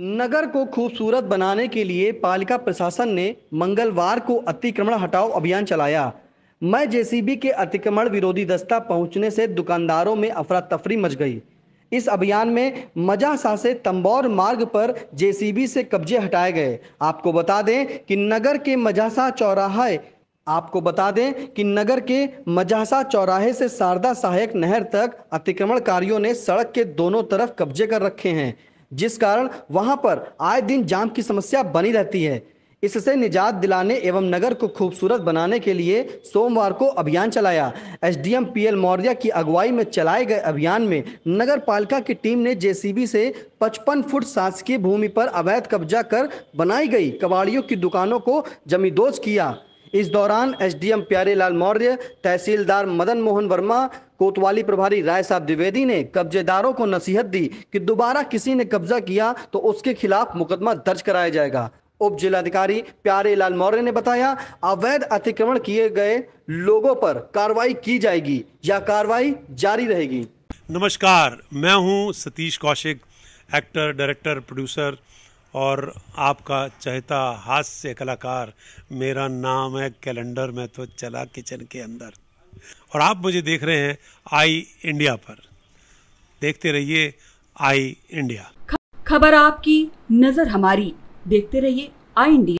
नगर को खूबसूरत बनाने के लिए पालिका प्रशासन ने मंगलवार को अतिक्रमण हटाओ अभियान चलाया मैं जेसीबी के अतिक्रमण विरोधी दस्ता पहुंचने से दुकानदारों में अफरा तफरी मच गई इस अभियान में मजासा से तंबौर मार्ग पर जेसीबी से कब्जे हटाए गए आपको बता दें कि नगर के मजासा चौराहे आपको बता दें कि नगर के मजासा चौराहे से शारदा सहायक नहर तक अतिक्रमणकारियों ने सड़क के दोनों तरफ कब्जे कर रखे हैं जिस कारण वहां पर आए दिन जाम की समस्या बनी रहती है इससे निजात दिलाने एवं नगर को खूबसूरत बनाने के लिए सोमवार को अभियान चलाया एसडीएम पीएल मौर्य की अगुवाई में चलाए गए अभियान में नगर पालिका की टीम ने जेसीबी से 55 फुट शासकीय भूमि पर अवैध कब्जा कर बनाई गई कबाड़ियों की दुकानों को जमींदोज किया इस दौरान एसडीएम प्यारेलाल मौर्य तहसीलदार मदन मोहन वर्मा कोतवाली प्रभारी राय साहब द्विवेदी ने कब्जेदारों को नसीहत दी कि दोबारा किसी ने कब्जा किया तो उसके खिलाफ मुकदमा दर्ज कराया जाएगा उप जिलाधिकारी प्यारे लाल मौर्य ने बताया अवैध अतिक्रमण किए गए लोगों पर कार्रवाई की जाएगी या कार्रवाई जारी रहेगी नमस्कार मैं हूं Satish Kaushik actor director producer और आपका चहता हास्य कलाकार मेरा नाम है कैलेंडर में तो चला किचन के अंदर और आप मुझे देख रहे हैं आई इंडिया पर देखते रहिए आई इंडिया खबर आपकी नज़र हमारी देखते रहिए आई इंडिया